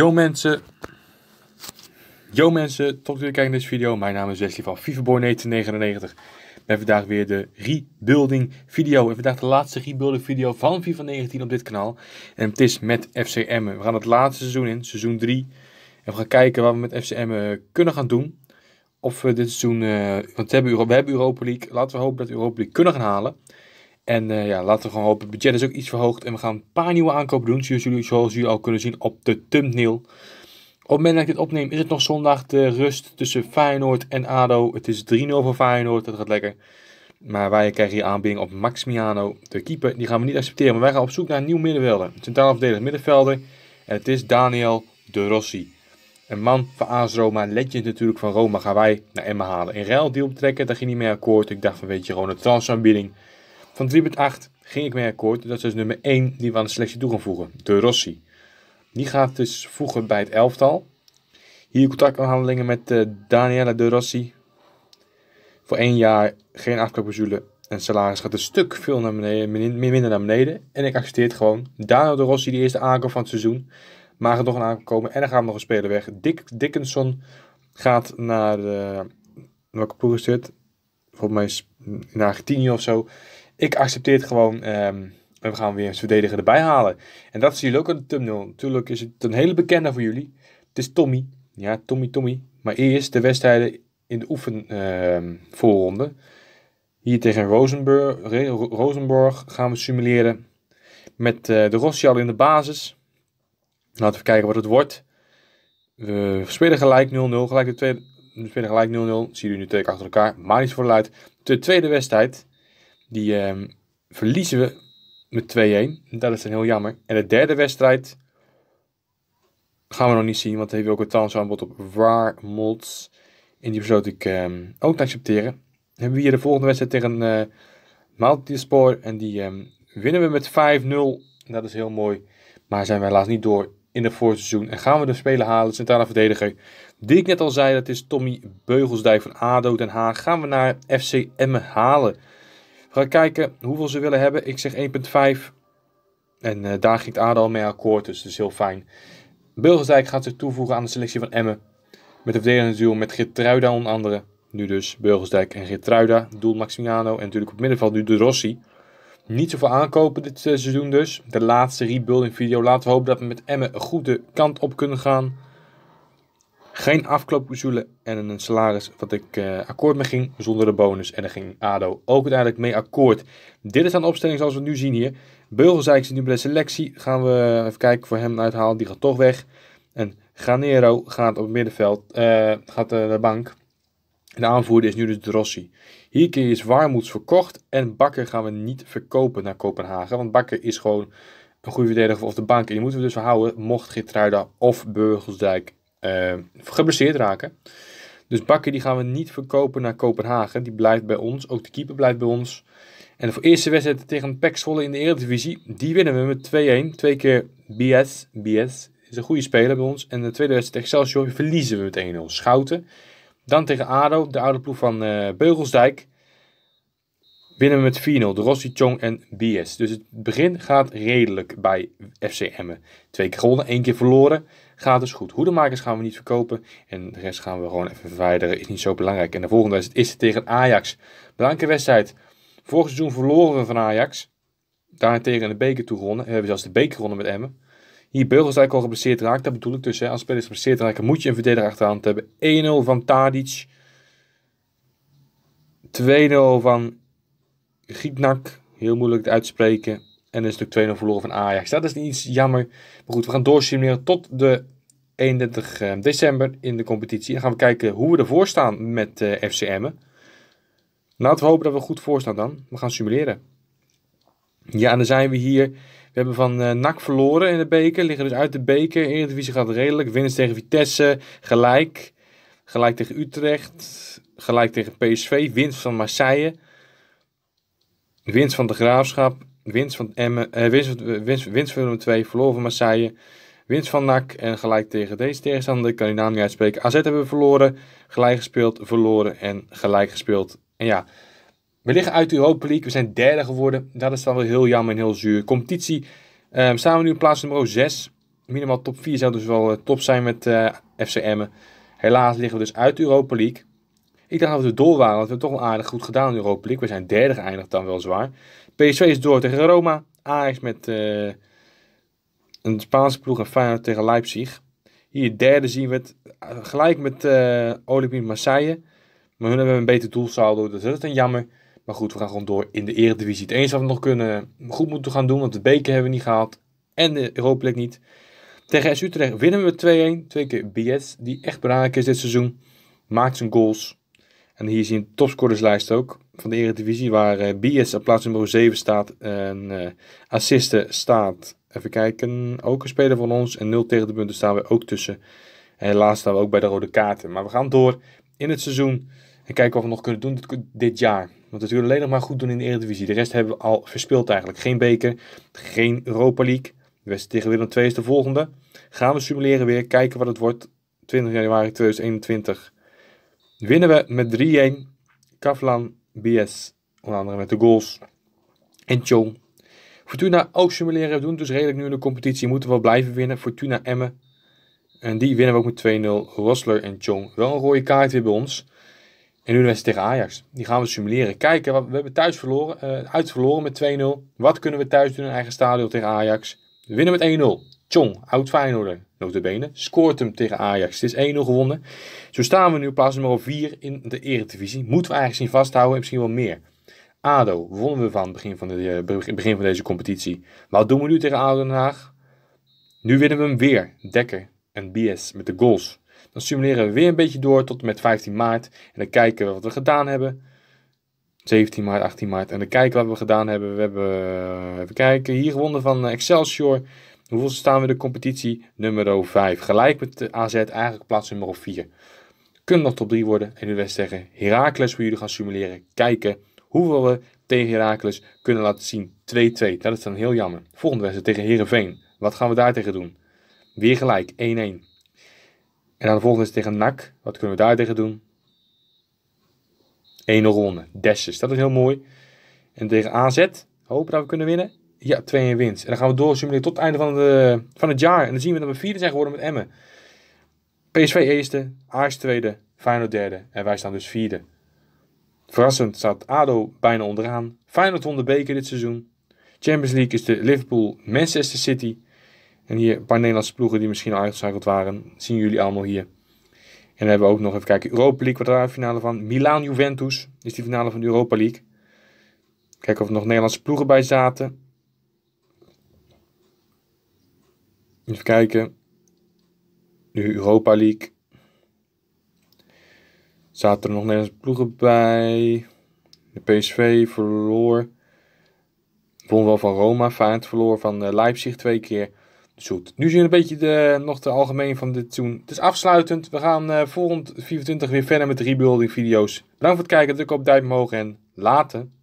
Yo mensen. Yo mensen, tot jullie kijken in deze video. Mijn naam is Wesley van FIFA Boy 1999 hebben vandaag weer de rebuilding video. En vandaag de laatste rebuilding video van FIFA 19 op dit kanaal. En het is met FCM. We gaan het laatste seizoen in, seizoen 3. En we gaan kijken wat we met FCM eh, kunnen gaan doen. Of we dit seizoen, eh, want we hebben, we hebben Europa League. Laten we hopen dat we Europa League kunnen gaan halen. En eh, ja, laten we gewoon hopen. Het budget is ook iets verhoogd. En we gaan een paar nieuwe aankopen doen. Zoals jullie, zoals jullie al kunnen zien op de thumbnail. Op het moment dat ik dit opneem is het nog zondag de rust tussen Feyenoord en ADO. Het is 3-0 voor Feyenoord, dat gaat lekker. Maar wij krijgen hier aanbieding op Maximiano. De keeper, die gaan we niet accepteren. Maar wij gaan op zoek naar een nieuw middenvelder. Centraal verdedigend middenvelder. En het is Daniel De Rossi. Een man van AS Roma, legend natuurlijk van Roma, gaan wij naar Emma halen. In ruil deal betrekken, daar ging niet mee akkoord. Ik dacht van weet je, gewoon een transaanbieding. Van 3.8 ging ik mee akkoord. Dat is dus nummer 1 die we aan de selectie toe gaan voegen. De Rossi. Die gaat dus voegen bij het elftal. Hier contractonderhandelingen met uh, Daniela De Rossi. Voor één jaar geen afkoopclausule en salaris gaat een stuk veel naar beneden, minder naar beneden. En ik accepteer het gewoon. Daniela De Rossi, die eerste aankoop van het seizoen. Maar er nog een aankoop komen en dan we nog een speler weg. Dick Dickinson gaat naar de... Eh, welke ploeg is dit? Volgens mij is in Argentinië of zo. Ik accepteer het gewoon. Ehm, en we gaan weer eens verdediger erbij halen. En dat zien jullie ook aan de thumbnail. Natuurlijk is het een hele bekende voor jullie. Het is Tommy. Ja, Tommy, Tommy. Maar eerst de wedstrijden in de oefenvoorronde. Ehm, uh, Hier tegen Rosenburg, Rosenborg gaan we simuleren. Met eh, de Rossi al in de basis. Laten we kijken wat het wordt. We spelen gelijk 0-0. Gelijk de tweede, we spelen gelijk 0-0. Zien jullie nu twee keer achter elkaar. Maar iets vooruit. De tweede wedstrijd. Die ehm, verliezen we met 2-1. Dat is dan heel jammer. En de derde wedstrijd gaan we nog niet zien, want dan heeft ook een aanbod op Waar Molds. En die besloot ik ehm, ook te accepteren. Dan hebben we hier de volgende wedstrijd tegen uh, eh, Mountainspoor. En die ehm, winnen we met 5-0. Dat is heel mooi. Maar zijn we helaas niet door in het voorseizoen. En gaan we de speler halen, centrale verdediger. Die ik net al zei, dat is Tommy Beugelsdijk van ADO Den Haag. Gaan we naar FC Emmen halen. Ga kijken hoeveel ze willen hebben. Ik zeg 1.5. En eh, daar ging het al mee akkoord, dus dat is heel fijn. Burgersdijk gaat zich toevoegen aan de selectie van Emmen. Met de verdedigende natuurlijk met Gertruida onder andere. Nu dus Burgersdijk en Gertruida. Doel Maximiano en natuurlijk op middenveld nu de Rossi. Niet zoveel aankopen dit eh, seizoen dus. De laatste rebuilding video. Laten we hopen dat we met Emmen een goede kant op kunnen gaan. Geen afkoopclausule en een salaris wat ik eh, akkoord mee ging zonder de bonus. En daar ging ADO ook uiteindelijk mee akkoord. Dit is aan de opstelling zoals we het nu zien hier. Burgelsdijk zit nu bij de selectie. Gaan we even kijken voor hem uithalen. Die gaat toch weg. En Ganero gaat op het middenveld. Eh, gaat eh, naar de bank. De aanvoerder is nu dus de Rossi. keer is Warmoeds verkocht. En Bakker gaan we niet verkopen naar Kopenhagen. Want Bakker is gewoon een goede verdediger of de bank. En die moeten we dus houden mocht Gitruida of Beugelsdijk uh, geblesseerd raken. Dus Bakker die gaan we niet verkopen naar Kopenhagen. Die blijft bij ons. Ook de keeper blijft bij ons. En voor eerste wedstrijd tegen Pek Zwolle in de Eredivisie. Die winnen we met 2-1. Twee keer BS. BS is een goede speler bij ons. En de tweede wedstrijd tegen Excelsior verliezen we met 1-0. Schouten. Dan tegen ADO, de oude ploeg van eh, Beugelsdijk winnen we met 4-0. De Rossi, Chong en BS. Dus het begin gaat redelijk bij FC Emmen. Twee keer gewonnen, één keer verloren. Gaat dus goed. Hoedemakers gaan we niet verkopen. En de rest gaan we gewoon even verwijderen. Is niet zo belangrijk. En de volgende is het tegen Ajax. Belangrijke wedstrijd. Vorig seizoen verloren we van Ajax. Daarentegen in de beker toegewonnen. We hebben zelfs de beker gewonnen met Emmen. Hier Beugelsdijk al geblesseerd raakt. Dat bedoel ik dus. Hè. Als spelers geblesseerd raken moet je een verdediger achterhand hebben. 1-0 van Tadic. 2-0 van Gietnak, heel moeilijk te uitspreken. En is stuk 2-0 verloren van Ajax. Dat is niet iets jammer. Maar goed, we gaan doorsimuleren tot de 31 eh, december in de competitie. dan gaan we kijken hoe we ervoor staan met uh, eh, FCM'en. Laten we hopen dat we goed voorstaan dan. We gaan simuleren. Ja, en dan zijn we hier. We hebben van uh, eh, NAC verloren in de beker. Liggen dus uit de beker. Eredivisie gaat redelijk. Winst tegen Vitesse. Gelijk. Gelijk tegen Utrecht. Gelijk tegen PSV. Winst van Marseille. Winst van de Graafschap, winst van Emmen, eh, winst, eh, winst, winst van nummer 2, verloren van Marseille, winst van NAC en gelijk tegen deze tegenstander, kan die naam niet uitspreken. AZ hebben we verloren, gelijk gespeeld, verloren en gelijk gespeeld. En ja, we liggen uit de Europa League, we zijn derde geworden. Dat is dan wel heel jammer en heel zuur. Competitie, ehm, staan we nu in plaats nummer 6. Minimaal top 4 zou dus wel eh, top zijn met eh, FC Emmen. Helaas liggen we dus uit Europa League. Ik dacht dat we door waren, want we hebben toch wel aardig goed gedaan in Europa League. We zijn derde geëindigd dan wel zwaar. PSV is door tegen Roma. Ajax met eh, een Spaanse ploeg en Feyenoord tegen Leipzig. Hier derde zien we het eh, gelijk met uh, Olympique Marseille. Maar hun hebben een beter doelsaldo, dus dat is een jammer. Maar goed, we gaan gewoon door in de Eredivisie. Het eens wat we nog kunnen, goed moeten gaan doen, want de beker hebben we niet gehaald. En de Europa League niet. Tegen S Utrecht winnen we 2-1. Twee keer BS, die echt belangrijk is dit seizoen. Maakt zijn goals. En hier zie je een topscorerslijst ook van de Eredivisie, waar eh, BS op plaats nummer 7 staat. En uh, assisten staat, even kijken, ook een speler van ons. En 0 tegen de punten staan we ook tussen. En helaas staan we ook bij de rode kaarten. Maar we gaan door in het seizoen en kijken wat we nog kunnen doen dit, dit jaar. Want we alleen nog maar goed doen in de Eredivisie. De rest hebben we al verspeeld eigenlijk. Geen beker, geen Europa League. De wedstrijd tegen Willem II is de volgende. Gaan we simuleren weer, kijken wat het wordt. 20 januari 2021 winnen we met 3-1. Kavlan, BS, onder andere met de goals. En Chong. Fortuna ook simuleren doen, dus redelijk nu in de competitie moeten we wel blijven winnen. Fortuna Emmen. En die winnen we ook met 2-0. Rosler en Chong. Wel een rode kaart weer bij ons. En nu de wedstrijd tegen Ajax. Die gaan we simuleren. Kijken, we hebben thuis verloren, eh, uit verloren met 2-0. Wat kunnen we thuis doen in eigen stadion tegen Ajax? We winnen met 1-0. Chong, oud Feyenoorder, notabene, scoort hem tegen Ajax. Het is 1-0 gewonnen. Zo staan we nu op plaats nummer 4 in de eredivisie. Moeten we eigenlijk zien vasthouden en misschien wel meer. ADO wonnen we van begin van, de, eh, begin van deze competitie. Maar wat doen we nu tegen ADO Den Haag? Nu winnen we hem weer. Dekker en BS met de goals. Dan simuleren we weer een beetje door tot met 15 maart. En dan kijken we wat we gedaan hebben. 17 maart, 18 maart. En dan kijken wat we gedaan hebben. We hebben, eh, even kijken, hier gewonnen van eh, Excelsior. Hoeveel staan we in de competitie? Nummer 5. Gelijk met de AZ, eigenlijk plaats nummer 4. Kunnen nog top 3 worden en u wedstrijd zeggen: Heracles voor jullie gaan simuleren. Kijken hoeveel we tegen Heracles kunnen laten zien. 2-2, dat is dan heel jammer. Volgende wedstrijd tegen Herenveen. Wat gaan we daar tegen doen? Weer gelijk, 1-1. En dan de volgende is tegen NAC. Wat kunnen we daar tegen doen? 1-0 ronde. Desjes, dat is heel mooi. En tegen AZ, hopen dat we kunnen winnen. Ja, 2-1 winst. En dan gaan we simuleren tot het einde van, de, van het jaar. En dan zien we dat we vierde zijn geworden met Emmen. PSV eerste, Ajax tweede, Feyenoord derde. En wij staan dus vierde. Verrassend staat ADO bijna onderaan. Feyenoord won de beker dit seizoen. Champions League is de Liverpool Manchester City. En hier een paar Nederlandse ploegen die misschien al uitgeschakeld waren. Zien jullie allemaal hier. En dan hebben we ook nog even kijken. Europa League kwartfinale van Milaan Juventus. Is die finale van de Europa League. Kijken of er nog Nederlandse ploegen bij zaten. Even kijken. Nu Europa League. Zaten er nog Nederlandse ploegen bij. De PSV verloor. Won wel van Roma. Feyenoord verloor van eh, Leipzig twee keer. Dus goed. Nu zien we een beetje de, nog de algemeen van dit seizoen. Het is afsluitend. We gaan eh, volgend 24 weer verder met de rebuilding video's. Bedankt voor het kijken. Druk op duim omhoog en laten.